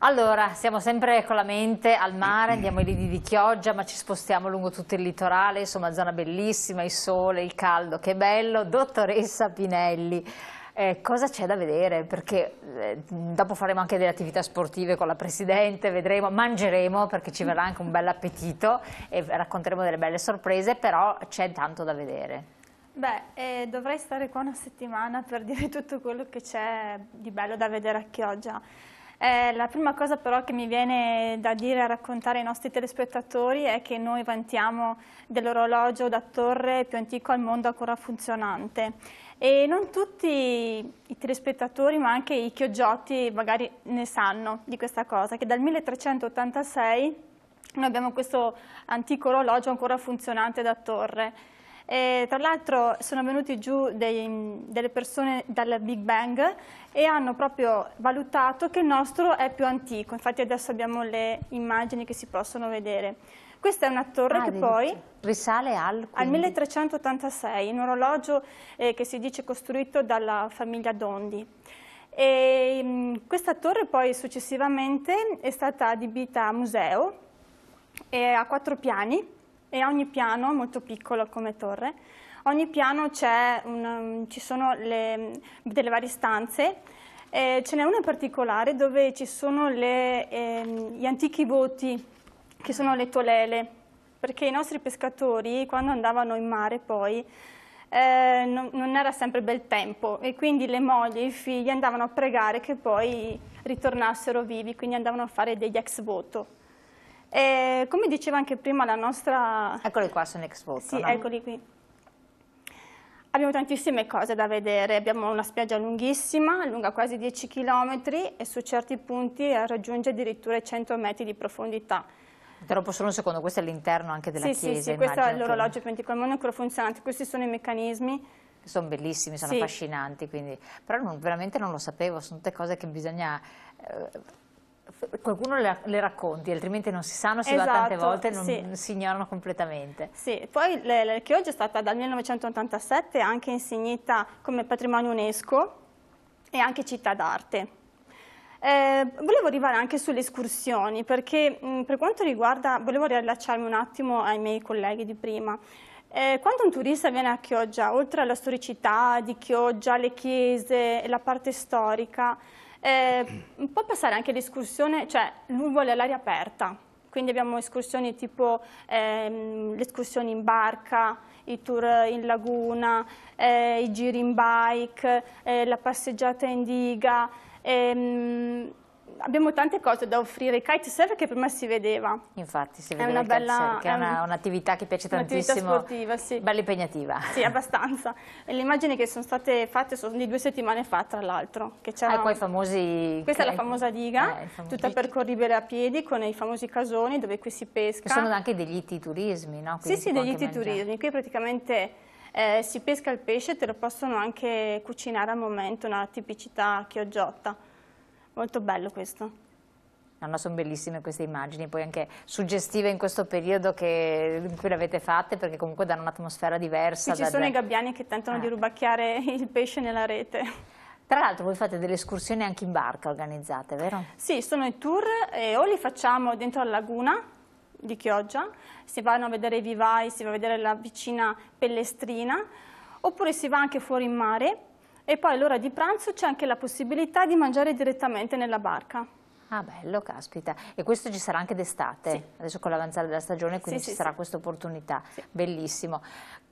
Allora, siamo sempre con la mente al mare, andiamo ai lidi di Chioggia, ma ci spostiamo lungo tutto il litorale, insomma zona bellissima, il sole, il caldo, che bello. Dottoressa Pinelli, eh, cosa c'è da vedere? Perché eh, dopo faremo anche delle attività sportive con la Presidente, vedremo, mangeremo perché ci verrà anche un bel appetito e racconteremo delle belle sorprese, però c'è tanto da vedere. Beh, eh, dovrei stare qua una settimana per dire tutto quello che c'è di bello da vedere a Chioggia. Eh, la prima cosa però che mi viene da dire a raccontare ai nostri telespettatori è che noi vantiamo dell'orologio da torre più antico al mondo ancora funzionante e non tutti i telespettatori ma anche i chioggiotti magari ne sanno di questa cosa che dal 1386 noi abbiamo questo antico orologio ancora funzionante da torre e, tra l'altro sono venuti giù dei, delle persone dal Big Bang e hanno proprio valutato che il nostro è più antico, infatti adesso abbiamo le immagini che si possono vedere. Questa è una torre ah, che poi risale al, al, 1386, un orologio eh, che si dice costruito dalla famiglia Dondi. E, mh, mm, questa torre poi successivamente è stata adibita a museo, e ha quattro piani e ogni piano, molto piccolo come torre, ogni piano un, um, ci sono le, mm, delle varie stanze, eh, ce n'è una in particolare dove ci sono le, eh, gli antichi voti, che sono le tolele, perché i nostri pescatori quando andavano in mare poi eh, non, non, era sempre bel tempo e quindi le mogli e i figli andavano a pregare che poi ritornassero vivi, quindi andavano a fare degli ex voto. E come diceva anche prima la nostra... Eccoli qua, sono ex voto. Sì, no? eccoli qui. Abbiamo tantissime cose da vedere, abbiamo una spiaggia lunghissima, lunga quasi 10 km e su certi punti raggiunge addirittura 100 metri di profondità. Interrompo solo un secondo, questo è l'interno anche della sì, chiesa. Sì, sì, questo è l'orologio che... penticolmone ancora funzionante, questi sono i meccanismi sono bellissimi, sono sì. affascinanti, quindi... però non, veramente non lo sapevo, sono tutte cose che bisogna eh, Qualcuno le, le, racconti, altrimenti non si sanno, si esatto, va tante esatto, volte e non sì. si ignorano completamente. Sì, poi l'Archeologia è stata dal 1987 anche insignita come patrimonio UNESCO e anche città d'arte. Eh, volevo arrivare anche sulle escursioni, perché mh, per quanto riguarda, volevo riallacciarmi un attimo ai miei colleghi di prima. Eh, quando un turista viene a Chioggia, oltre alla storicità di Chioggia, le chiese e la parte storica, eh, può passare anche l'escursione, cioè lui vuole l'aria aperta, quindi abbiamo escursioni tipo ehm, le escursioni in barca, i tour in laguna, eh, i giri in bike, eh, la passeggiata in diga, ehm, abbiamo tante cose da offrire. Il kitesurf che prima si vedeva. Infatti, si vedeva è una è una, un'attività che piace tantissimo. sportiva, sì. Bella impegnativa. Sì, abbastanza. E le immagini che sono state fatte sono di due settimane fa, tra l'altro. Ah, poi i famosi... Questa è la eh, famosa diga, eh, fam... tutta percorribile a piedi, con i famosi casoni dove qui si pesca. Ci sono anche degli iti turismi, no? Quindi sì, sì, degli iti turismi. Qui praticamente... Eh, si pesca il pesce, e te lo possono anche cucinare al momento, una tipicità chioggiotta. Molto bello questo. No, no, sono bellissime queste immagini, poi anche suggestive in questo periodo che, in cui le avete fatte, perché comunque danno un'atmosfera diversa. Sì, ci sono da... i gabbiani che tentano ah. di rubacchiare il pesce nella rete. Tra l'altro voi fate delle escursioni anche in barca organizzate, vero? Sì, sono i tour eh, o li facciamo dentro la laguna di Chioggia, si vanno a vedere i vivai, si va a vedere la vicina pellestrina, oppure si va anche fuori in mare e poi all'ora di pranzo c'è anche la possibilità di mangiare direttamente nella barca. Ah bello, caspita. E questo ci sarà anche d'estate, sì. adesso con l'avanzare della stagione, quindi sì, ci sì, sarà questa opportunità. Bellissimo.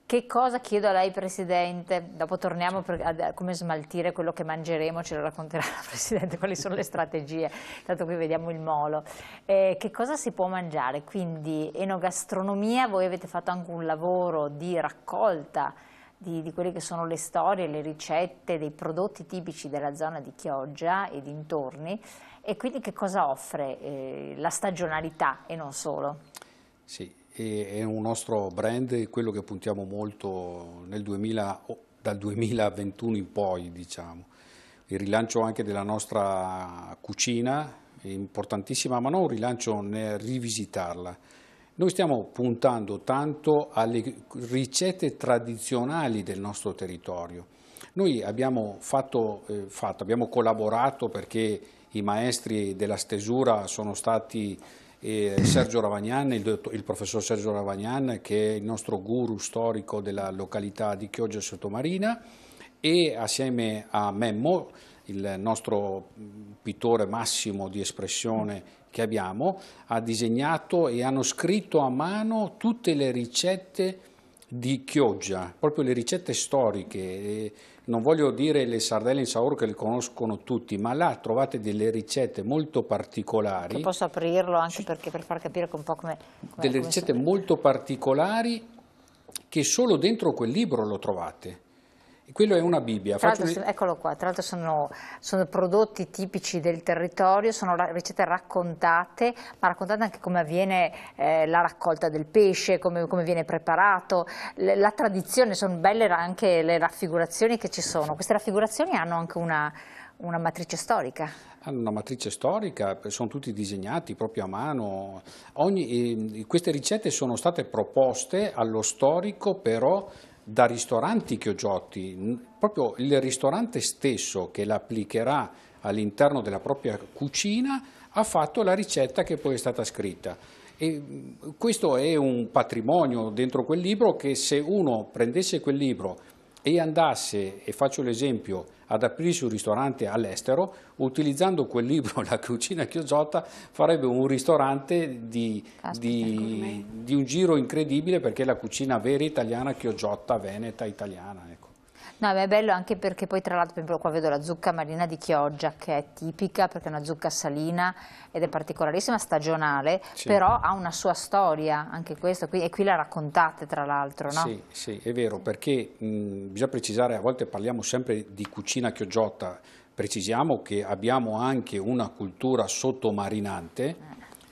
Che cosa chiedo a lei Presidente? Dopo torniamo a come smaltire quello che mangeremo, ce lo racconterà la Presidente, quali sono le strategie, tanto qui vediamo il molo. Eh, che cosa si può mangiare? Quindi enogastronomia, voi avete fatto anche un lavoro di raccolta di, di, quelle che sono le storie, le ricette dei prodotti tipici della zona di Chioggia e dintorni e quindi che cosa offre eh, la stagionalità e non solo? Sì, è un nostro brand, quello che puntiamo molto 2000, dal 2021 in poi, diciamo. Il rilancio anche della nostra cucina è importantissima, ma non un rilancio nel rivisitarla, noi stiamo puntando tanto alle ricette tradizionali del nostro territorio. Noi abbiamo, fatto, eh, fatto, abbiamo collaborato perché i maestri della stesura sono stati eh, Sergio Ravagnan, il, il, professor Sergio Ravagnan che è il nostro guru storico della località di Chioggia Sottomarina e assieme a Memmo, il nostro mm, pittore massimo di espressione che abbiamo, ha disegnato e hanno scritto a mano tutte le ricette di Chioggia, proprio le ricette storiche. Non voglio dire le sardelle in sauro che le conoscono tutti, ma là trovate delle ricette molto particolari. Che posso aprirlo anche perché per far capire un po' come... Delle ricette molto particolari che solo dentro quel libro lo trovate. Quello è una Bibbia. Un... Eccolo qua, tra l'altro sono, sono, prodotti tipici del territorio, sono ricette raccontate, ma raccontate anche come avviene eh, la raccolta del pesce, come, come viene preparato, le, la tradizione, sono belle anche le raffigurazioni che ci sono. Queste raffigurazioni hanno anche una, una matrice storica. Hanno una matrice storica, sono tutti disegnati proprio a mano. Ogni, eh, queste ricette sono state proposte allo storico però da ristoranti Chiogiotti, proprio il ristorante stesso che l'applicherà all'interno della propria cucina ha fatto la ricetta che poi è stata scritta. E mm, questo è un patrimonio dentro quel libro che se uno prendesse quel libro e andasse, e faccio l'esempio, ad aprirsi un ristorante all'estero, utilizzando quel libro, La cucina chiocciotta, farebbe un ristorante di, di, di, un giro incredibile perché è la cucina vera italiana, chiocciotta, veneta, italiana. Ecco. No, ma è bello anche perché poi tra l'altro, per esempio, qua vedo la zucca marina di Chioggia che è tipica perché è una zucca salina ed è particolarissima, stagionale, sì. però ha una sua storia anche questo qui, e qui la raccontate tra l'altro, no? Sì, sì, è vero, perché mh, bisogna precisare, a volte parliamo sempre di cucina chioggiotta, precisiamo che abbiamo anche una cultura sottomarinante, eh.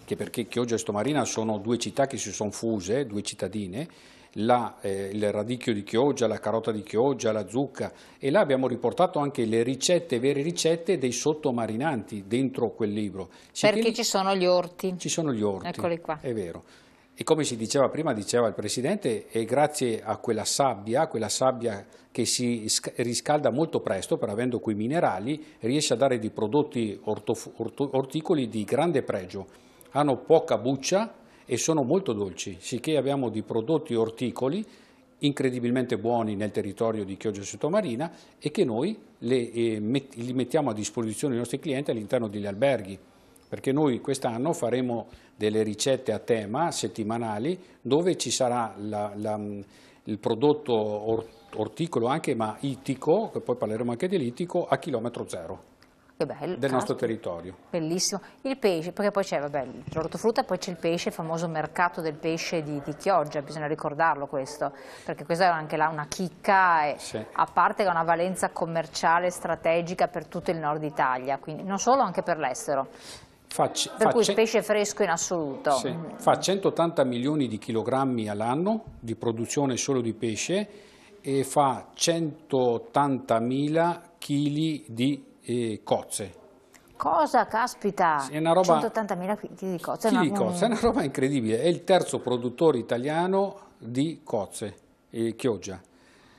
che perché Chioggia e Sottomarina sono due città che si sono fuse, due cittadine, la, eh, il radicchio di Chioggia, la carota di Chioggia, la zucca e là abbiamo riportato anche le ricette, vere ricette dei sottomarinanti dentro quel libro. Si Perché li... ci sono gli orti. Ci sono gli orti. Eccoli qua. È vero. E come si diceva prima, diceva il Presidente, è grazie a quella sabbia, quella sabbia che si riscalda molto presto, per avendo quei minerali, riesce a dare dei prodotti orto, orto, orticoli di grande pregio. Hanno poca buccia, e sono molto dolci, sicché abbiamo di prodotti orticoli incredibilmente buoni nel territorio di Chioggia Sottomarina e che noi le, eh, met li mettiamo a disposizione dei nostri clienti all'interno degli alberghi perché noi quest'anno faremo delle ricette a tema settimanali dove ci sarà la, la, mm, il prodotto or, orticolo anche ma ittico, poi parleremo anche dell'itico, a chilometro zero. Che bello. Del caspita. nostro territorio. Bellissimo. Il pesce, perché poi c'è, vabbè, l'ortofrutta, poi c'è il pesce, il famoso mercato del pesce di, di, Chioggia, bisogna ricordarlo questo, perché questa è anche là una chicca, e, sì. a parte che ha una valenza commerciale strategica per tutto il nord Italia, quindi non solo, anche per l'estero. Facci, per cui il pesce fresco in assoluto. Sì, mm. fa 180 milioni di chilogrammi all'anno di produzione solo di pesce e fa 180 mila chili di pesce e cozze. Cosa, caspita? Sì, roba... 180.000 chili di cozze. Chili di cozze, è una roba incredibile. È il terzo produttore italiano di cozze, e chioggia.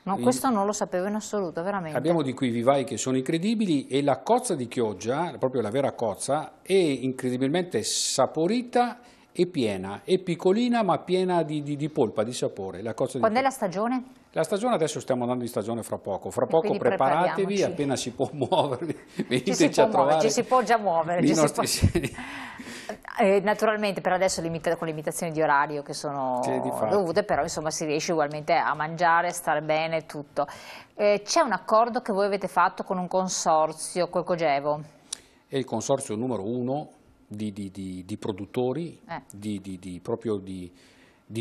No, questo non lo sapevo in assoluto, veramente. Abbiamo di qui vivai che sono incredibili e la cozza di Chioggia, proprio la vera cozza, è incredibilmente saporita è piena, è piccolina ma piena di, di, di polpa, di sapore. La Quando di... è la stagione? La stagione adesso stiamo andando in stagione fra poco, fra poco preparatevi, appena si può muovere, veniteci ci a trovare. Muovere, ci si può già muovere. Ci nostri... si può... Eh, naturalmente per adesso limita... con limitazioni di orario che sono dovute, però insomma si riesce ugualmente a mangiare, a stare bene, tutto. Eh, C'è un accordo che voi avete fatto con un consorzio, col Cogevo? È il consorzio numero uno di, di, di, di produttori, eh. proprio di,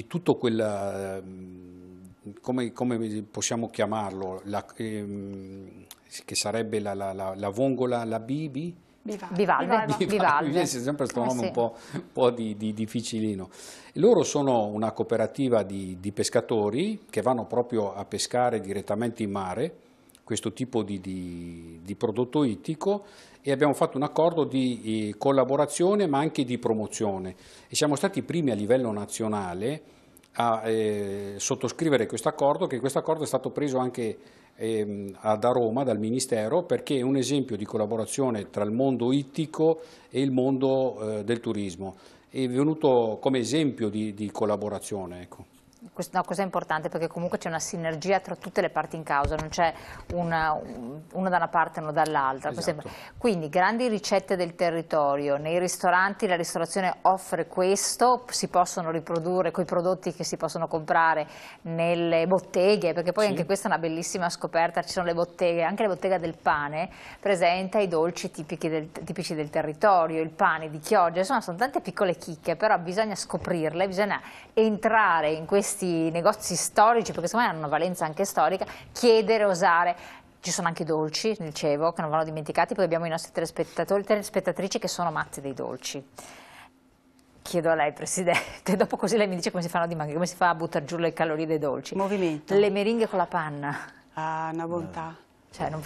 tutto quel, ehm, come, come, possiamo chiamarlo, la, ehm, che sarebbe la, la, la, la vongola, la bibi, Bivalve. Bivalve. Bivalve. Bivalve. C'è sempre questo nome eh sì. un po', un po di, di, difficilino. Loro sono una cooperativa di, di, pescatori che vanno proprio a pescare direttamente in mare questo tipo di, di, di prodotto ittico e abbiamo fatto un accordo di eh, collaborazione ma anche di promozione e siamo stati i primi a livello nazionale a eh, sottoscrivere questo accordo che questo accordo è stato preso anche ehm, da Roma, dal Ministero, perché è un esempio di collaborazione tra il mondo ittico e il mondo eh, del turismo. È venuto come esempio di, di collaborazione. Ecco questa è una cosa importante perché comunque c'è una sinergia tra tutte le parti in causa, non c'è una, una, da una parte e una dall'altra. Esatto. Quindi grandi ricette del territorio, nei ristoranti la ristorazione offre questo, si possono riprodurre con i prodotti che si possono comprare nelle botteghe, perché poi sì. anche questa è una bellissima scoperta, ci sono le botteghe, anche la bottega del pane presenta i dolci tipici del, tipici del territorio, il pane di Chioggia, insomma sono tante piccole chicche, però bisogna scoprirle, bisogna entrare in questi questi negozi storici, perché secondo me hanno una valenza anche storica, chiedere, osare ci sono anche i dolci dicevo, che non vanno dimenticati poi abbiamo i nostri telespettatori telespettatrici che sono matti dei dolci chiedo a lei presidente dopo così lei mi dice come si fanno dimagrire come si fa a buttare giù le calorie dei dolci movimento le meringhe con la panna ah una bontà cioè, non,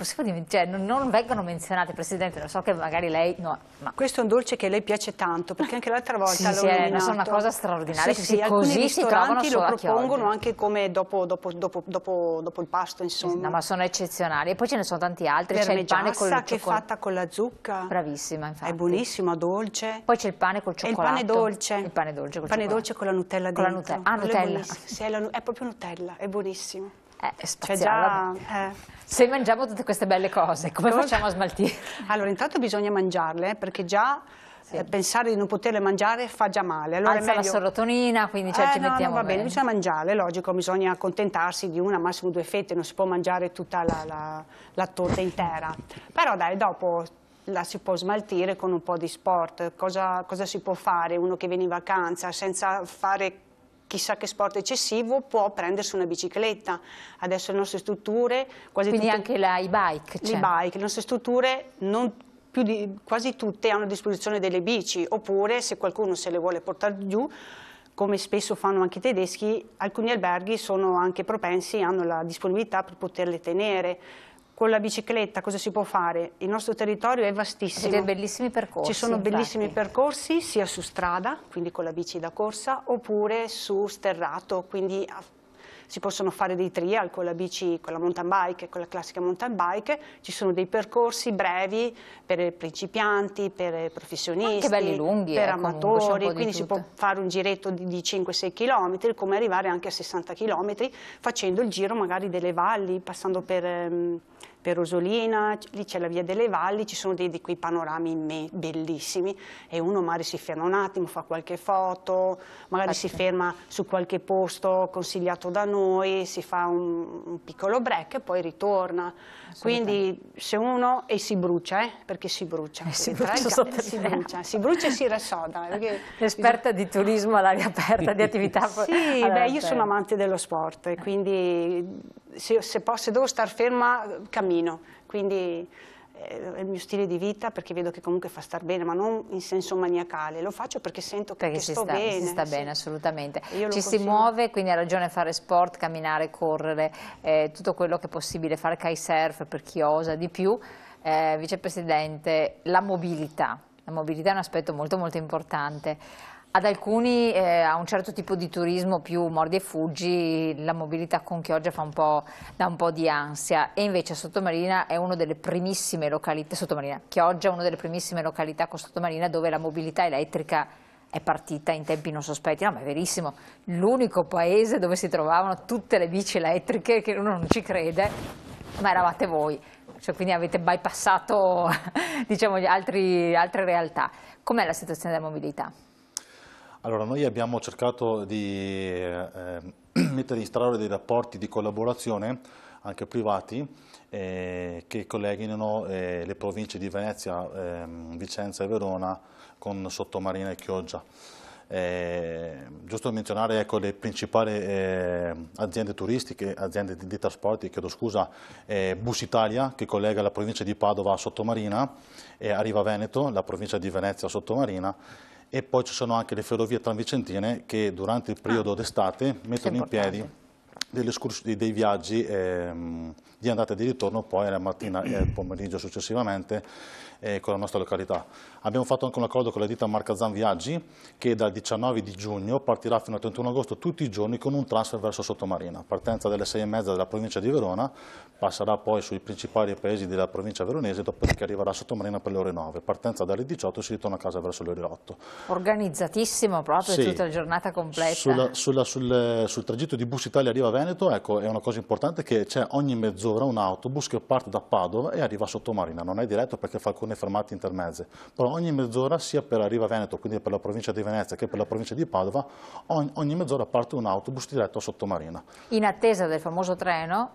cioè, non, vengono menzionate, Presidente, lo so che magari lei... No, ma... Questo è un dolce che lei piace tanto, perché anche l'altra volta sì, l'ho sì, è una cosa straordinaria, sì, sì, così ristoranti lo propongono anche come dopo, dopo, dopo, dopo, il pasto, insomma. No, ma sono eccezionali. E poi ce ne sono tanti altri. C'è il pane col cioccolato. che è fatta con la zucca. Bravissima, infatti. È buonissima, dolce. Poi c'è il pane col cioccolato. E il pane dolce. Il pane dolce col il pane cioccolato. dolce con la Nutella con La Nutella. Ah, Nutella. È, è, proprio Nutella, è buonissimo. Eh, spaziale. Già, eh. Se mangiamo tutte queste belle cose, come Cosa? facciamo a smaltire? Allora, intanto bisogna mangiarle, perché già sì. Eh, pensare di non poterle mangiare fa già male. Allora Alza meglio... la serotonina, quindi cioè, eh, ci no, mettiamo no, va bene. bene. bisogna mangiarle, logico, bisogna accontentarsi di una, massimo due fette, non si può mangiare tutta la, la, la torta intera. Però dai, dopo la si può smaltire con un po' di sport. Cosa, cosa si può fare uno che viene in vacanza senza fare chissà che sport eccessivo può prendersi una bicicletta. Adesso le nostre strutture... Quasi Quindi tutte, anche la e-bike. Cioè. Le nostre strutture non, di, quasi tutte hanno a disposizione delle bici, oppure se qualcuno se le vuole portare giù, come spesso fanno anche i tedeschi, alcuni alberghi sono anche propensi, hanno la disponibilità per poterle tenere con la bicicletta cosa si può fare? Il nostro territorio è vastissimo. Ed bellissimi percorsi. Ci sono bellissimi percorsi sia su strada, quindi con la bici da corsa, oppure su sterrato, quindi si possono fare dei trial con la bici, con la mountain bike, con la classica mountain bike, ci sono dei percorsi brevi per principianti, per professionisti, belli lunghi, per eh, amatori, quindi si può fare un giretto di, di 5-6 km, come arrivare anche a 60 km facendo il giro magari delle valli, passando per... Ehm, per Rosolina, lì c'è la via delle valli, ci sono dei di quei panorami bellissimi e uno magari si ferma un attimo, fa qualche foto, magari Faccio. si certo. ferma su qualche posto consigliato da noi, si fa un, un piccolo break e poi ritorna. Quindi se uno e si brucia, eh, perché si brucia, e eh, si, brucia so si, brucia si brucia e si rassoda. L'esperta di turismo all'aria aperta, di attività Sì, beh, aperta. io sono amante dello sport, e quindi se, se, posso, se devo star ferma cammino, quindi eh, è il mio stile di vita perché vedo che comunque fa star bene, ma non in senso maniacale, lo faccio perché sento perché che si sto sta, bene. Si sta sì. bene, assolutamente. Io Ci si muove, quindi ha ragione fare sport, camminare, correre, eh, tutto quello che è possibile, fare kitesurf per chi osa di più. Eh, Vicepresidente, la mobilità. La mobilità è un aspetto molto molto importante. Ad alcuni, eh, a un certo tipo di turismo più mordi e fuggi, la mobilità con Chioggia fa un po', dà un po' di ansia e invece Sottomarina è una delle primissime località, Sottomarina, Chioggia è una delle primissime località con Sottomarina dove la mobilità elettrica è partita in tempi non sospetti, no ma è verissimo, l'unico paese dove si trovavano tutte le bici elettriche che uno non ci crede, ma eravate voi. Cioè, quindi avete bypassato diciamo, altri, altre realtà. Com'è la situazione della mobilità? Allora, noi abbiamo cercato di eh, mettere in strada dei rapporti di collaborazione, anche privati, eh, che colleghino eh, le province di Venezia, ehm, Vicenza e Verona con Sottomarina e Chioggia. Eh, giusto menzionare ecco, le principali eh, aziende turistiche, aziende di, di trasporti, chiedo scusa, eh, Bus Italia che collega la provincia di Padova a Sottomarina, e Arriva Veneto, la provincia di Venezia a Sottomarina, e poi ci sono anche le ferrovie tranvicentine che durante il periodo ah, d'estate mettono in piedi dei viaggi ehm, di andata e di ritorno poi la mattina e il pomeriggio successivamente eh, con la nostra località. Abbiamo fatto anche un accordo con la ditta Marcazzan Viaggi che dal 19 di giugno partirà fino al 31 agosto tutti i giorni con un transfer verso Sottomarina, partenza dalle 6 e mezza della provincia di Verona, passerà poi sui principali paesi della provincia veronese, dopodiché arriverà a Sottomarina per le ore 9, partenza dalle 18 si ritorna a casa verso le ore 8. Organizzatissimo proprio sì. tutta la giornata completa. Sulla, sulla, sul, sul, tragitto di Bus Italia arriva Veneto, ecco, è una cosa importante che c'è ogni mezz'ora un autobus che parte da Padova e arriva a Sottomarina, non è diretto perché fa alcune alcuni formati intermezzi, però ogni mezz'ora sia per Arriva Veneto, quindi per la provincia di Venezia che per la provincia di Padova, ogni, ogni mezz'ora parte un autobus diretto a Sottomarina. In attesa del famoso treno,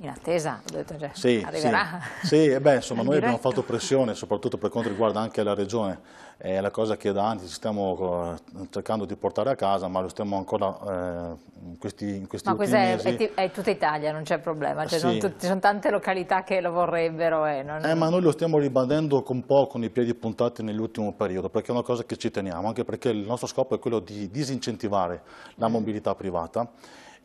in attesa, cioè, sì, arriverà. Sì, sì eh beh, insomma, noi abbiamo fatto pressione, soprattutto per quanto riguarda anche la regione, è la cosa che da anni stiamo eh, cercando di portare a casa, ma lo stiamo ancora eh, in questi, in questi ma ultimi mesi. È, è, tutta Italia, non c'è problema, cioè, sì. ci sono tante località che lo vorrebbero. Eh, non... eh, ma noi lo stiamo ribadendo un po' con i piedi puntati nell'ultimo periodo, perché è una cosa che ci teniamo, anche perché il nostro scopo è quello di disincentivare la mm. mobilità privata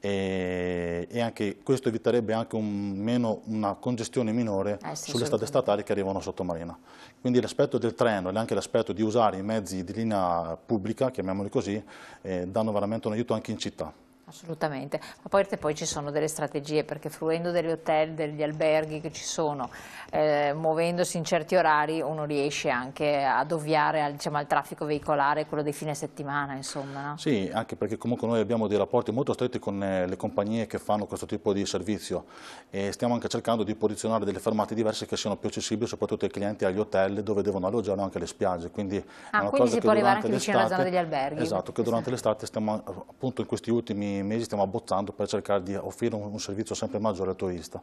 e, e anche, questo eviterebbe anche un, meno, una congestione minore eh sì, sulle strade statali che arrivano a Sottomarina. Quindi l'aspetto del treno e anche l'aspetto di usare i mezzi di linea pubblica, chiamiamoli così, eh, danno veramente un aiuto anche in città. Assolutamente, ma poi, poi, ci sono delle strategie perché fruendo degli hotel, degli alberghi che ci sono, eh, muovendosi in certi orari uno riesce anche ad ovviare al, diciamo, al traffico veicolare, quello dei fine settimana insomma. No? Sì, anche perché comunque noi abbiamo dei rapporti molto stretti con eh, le compagnie che fanno questo tipo di servizio e stiamo anche cercando di posizionare delle fermate diverse che siano più accessibili soprattutto ai clienti agli hotel dove devono alloggiare anche le spiagge. Quindi, ah, quindi si può arrivare anche vicino alla zona degli alberghi. Esatto, che durante l'estate stiamo appunto in questi ultimi mesi stiamo abbozzando per cercare di offrire un, un servizio sempre maggiore al turista.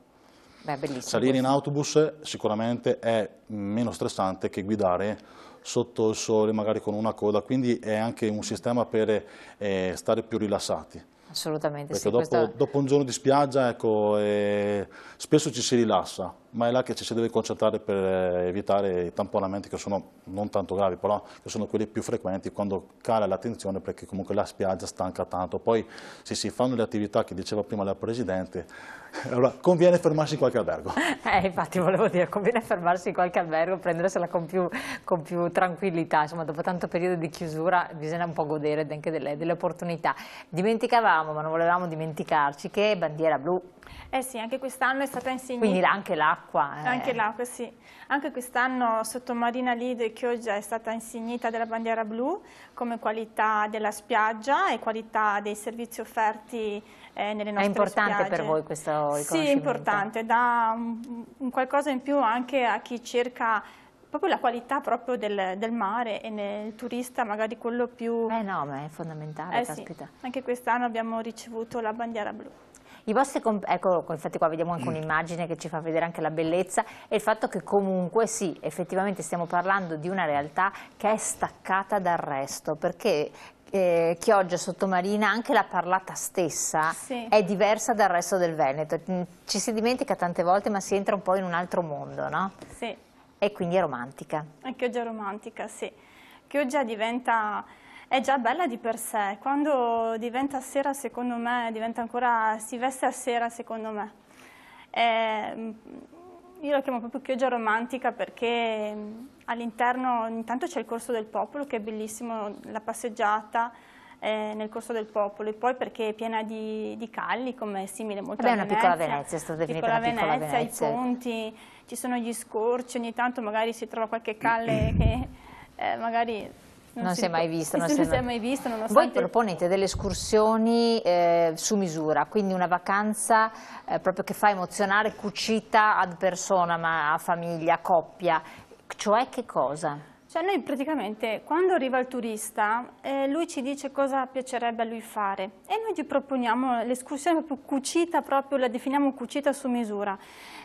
Beh, Salire in autobus sicuramente è meno stressante che guidare sotto il sole, magari con una coda, quindi è anche un sistema per eh, stare più rilassati. Assolutamente Perché sì. Dopo, questa... dopo, un giorno di spiaggia, ecco, eh, spesso ci si rilassa, ma è là che ci si deve concentrare per eh, evitare i tamponamenti che sono non tanto gravi, però che sono quelli più frequenti quando cala l'attenzione perché comunque la spiaggia stanca tanto. Poi se si fanno le attività che diceva prima la Presidente, allora conviene fermarsi in qualche albergo. Eh, infatti volevo dire, conviene fermarsi in qualche albergo, prendersela con più, con più tranquillità, insomma dopo tanto periodo di chiusura bisogna un po' godere anche delle, delle opportunità. Dimenticavamo, ma non volevamo dimenticarci, che Bandiera Blu eh sì, anche quest'anno è stata insignita. Quindi anche l'acqua. Eh. Anche l'acqua, sì. Anche quest'anno Sottomarina Lido e Chioggia è stata insignita della bandiera blu come qualità della spiaggia e qualità dei servizi offerti eh, nelle nostre spiagge. È importante spiagge. per voi questo riconoscimento? Sì, è importante, dà un, un qualcosa in più anche a chi cerca proprio la qualità proprio del, del, mare e nel turista magari quello più... Eh no, ma è fondamentale, eh sì. Anche quest'anno abbiamo ricevuto la bandiera blu. I vostri ecco, infatti qua vediamo anche mm. un'immagine che ci fa vedere anche la bellezza e il fatto che comunque sì, effettivamente stiamo parlando di una realtà che è staccata dal resto, perché eh, Chioggia Sottomarina, anche la parlata stessa sì. è diversa dal resto del Veneto. Ci si dimentica tante volte, ma si entra un po' in un altro mondo, no? Sì. E quindi è romantica. È Chioggia romantica, sì. Chioggia diventa è già bella di per sé, quando diventa sera secondo me, diventa ancora, si veste a sera secondo me. Eh, io la chiamo proprio chioggia romantica perché mm, all'interno intanto c'è il corso del popolo che è bellissimo, la passeggiata, eh, nel corso del popolo e poi perché è piena di, di calli come è simile molto Vabbè, a Venezia. È una piccola Venezia, è sto definita piccola una piccola Venezia, Venezia. i ponti, ci sono gli scorci, ogni tanto magari si trova qualche calle che eh, magari non, non si è mai vista. Non, non si è mai vista nonostante... Voi proponete delle escursioni eh, su misura, quindi una vacanza eh, proprio che fa emozionare, cucita ad persona, ma a famiglia, a coppia. Cioè che cosa? Cioè noi praticamente quando arriva il turista eh, lui ci dice cosa piacerebbe a lui fare e noi gli proponiamo l'escursione proprio cucita, proprio la definiamo cucita su misura.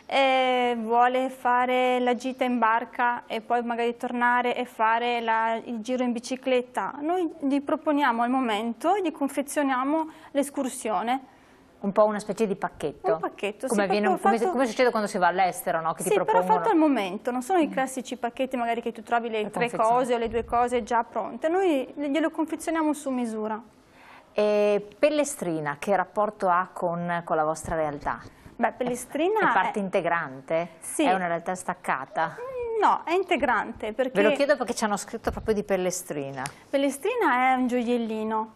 Eh, vuole fare la gita in barca e poi magari tornare e fare la, il giro in bicicletta. Noi gli proponiamo al momento, gli confezioniamo l'escursione un po' una specie di pacchetto. Un pacchetto, come, sì, viene, fatto... come succede quando si va all'estero, no? Che sì, ti propongono... però fatto al momento, non sono i classici pacchetti magari che tu trovi le, le tre cose o le due cose già pronte, noi glielo confezioniamo su misura. E Pellestrina, che rapporto ha con, con la vostra realtà? Beh, Pellestrina... È parte è... integrante? Sì. È una realtà staccata? Mm, no, è integrante perché... Ve lo chiedo perché ci hanno scritto proprio di Pellestrina. Pellestrina è un gioiellino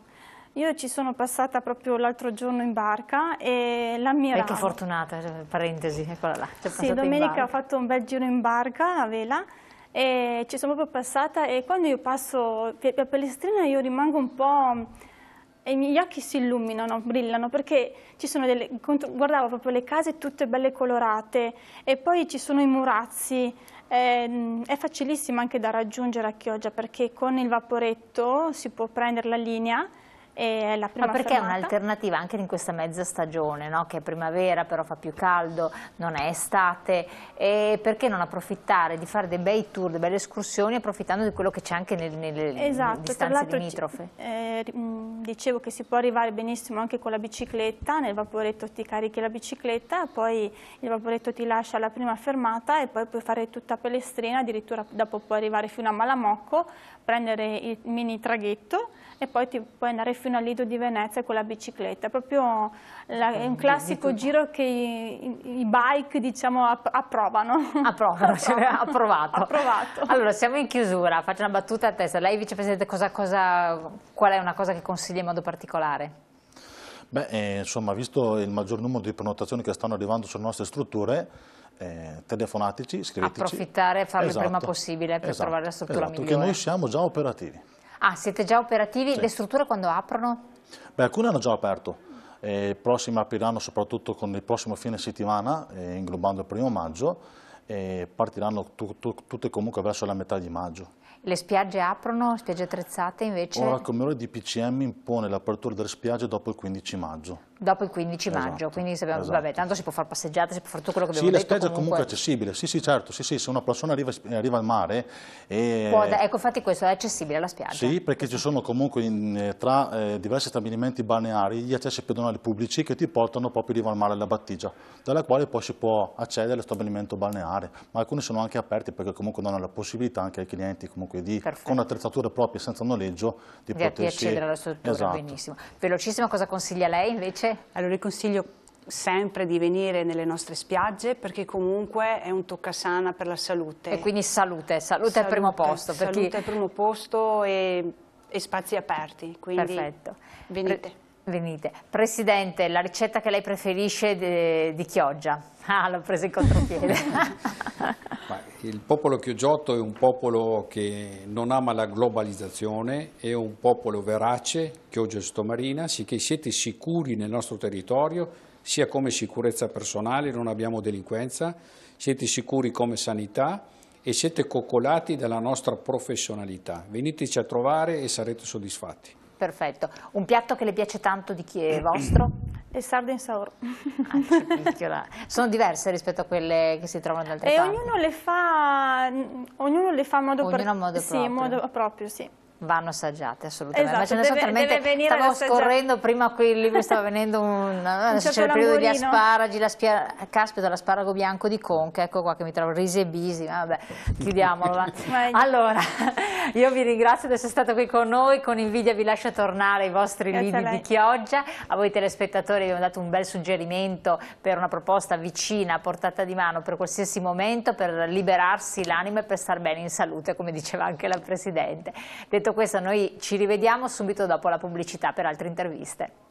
io ci sono passata proprio l'altro giorno in barca e l'ammiravo. Ecco fortunata, cioè, parentesi, eccola là. Sì, domenica ho fatto un bel giro in barca a vela e ci sono proprio passata e quando io passo per Palestrina io rimango un po' e miei occhi si illuminano, brillano, perché ci sono delle, guardavo proprio le case tutte belle colorate e poi ci sono i murazzi, eh, è facilissimo anche da raggiungere a Chioggia perché con il vaporetto si può prendere la linea è la prima Ma perché fermata. è un'alternativa anche in questa mezza stagione, no? che è primavera però fa più caldo, non è estate, e perché non approfittare di fare dei bei tour, delle belle escursioni approfittando di quello che c'è anche nel, nelle esatto, distanze limitrofe? Eh, mm, dicevo che si può arrivare benissimo anche con la bicicletta, nel vaporetto ti carichi la bicicletta, poi il vaporetto ti lascia alla prima fermata e poi puoi fare tutta Pelestrina, addirittura dopo puoi arrivare fino a Malamocco, prendere il mini traghetto e poi ti puoi andare fino fino al Lido di Venezia con la bicicletta, proprio la, è un classico giro che i, i bike diciamo approvano. Approvano, cioè, approvato. approvato. Allora siamo in chiusura, faccio una battuta a testa, lei vicepresidente cosa, cosa, qual è una cosa che consiglia in modo particolare? Beh, eh, insomma, visto il maggior numero di prenotazioni che stanno arrivando sulle nostre strutture, eh, telefonatici, scriveteci. Approfittare e farle esatto. il prima possibile per esatto. trovare la struttura esatto, migliore. Perché noi siamo già operativi. Ah, siete già operativi? Sì. Le strutture quando aprono? Beh, alcune hanno già aperto. Eh, prossime apriranno soprattutto con il prossimo fine settimana, eh, inglobando il primo maggio, e partiranno tu, tu, tutte comunque verso la metà di maggio. Le spiagge aprono, spiagge attrezzate invece? Ora come ora di PCM impone l'apertura delle spiagge dopo il 15 maggio. Dopo il 15 esatto, maggio, quindi se, esatto. vabbè, tanto si può fare passeggiate, si può fare tutto quello che abbiamo sì, la spiaggia comunque... comunque accessibile, sì sì certo, sì, sì, se una persona arriva, arriva al mare... E... Può, ecco, infatti questo è accessibile alla spiaggia. Sì, perché ci sono comunque in, eh, tra eh, diversi stabilimenti balneari gli accessi pedonali pubblici che ti portano proprio di al mare alla battigia, dalla quale poi si può accedere allo stabilimento balneare, ma alcuni sono anche aperti perché comunque danno la possibilità anche ai clienti comunque di, Perfetto. con attrezzature proprie senza noleggio, di, di potersi... Di accedere alla struttura, esatto. benissimo. Velocissima, cosa consiglia lei invece? piace? Allora vi consiglio sempre di venire nelle nostre spiagge perché comunque è un toccasana per la salute. E quindi salute, salute, salute al primo posto. Salute chi... al primo posto e, e spazi aperti, quindi Perfetto. venite. Re Venite. Presidente, la ricetta che lei preferisce de, di Chioggia? Ah, l'ho presa in contropiede. il popolo chioggiotto è un popolo che non ama la globalizzazione, è un popolo verace, Chioggia e Stomarina, sicché siete sicuri nel nostro territorio, sia come sicurezza personale, non abbiamo delinquenza, siete sicuri come sanità e siete coccolati dalla nostra professionalità. Veniteci a trovare e sarete soddisfatti. Perfetto. Un piatto che le piace tanto di chi è vostro? Le sarde in saor. Ah, Sono diverse rispetto a quelle che si trovano da altre e parti? Ognuno le fa, mm, ognuno le fa a modo, ognuno per, modo sì, proprio. Modo proprio sì vanno assaggiate assolutamente esatto, ma ce deve, ne deve, deve stavo scorrendo prima qui il libro stava venendo un, adesso c'è il periodo degli asparagi la spia, caspita l'asparago bianco di Conca ecco qua che mi trovo rise bisi vabbè chiudiamolo va. allora io vi ringrazio di essere stato qui con noi con invidia vi lascio tornare i vostri Grazie lidi di Chioggia a voi telespettatori vi ho dato un bel suggerimento per una proposta vicina a portata di mano per qualsiasi momento per liberarsi l'anima e per star bene in salute come diceva anche la Presidente detto detto questo noi ci rivediamo subito dopo la pubblicità per altre interviste.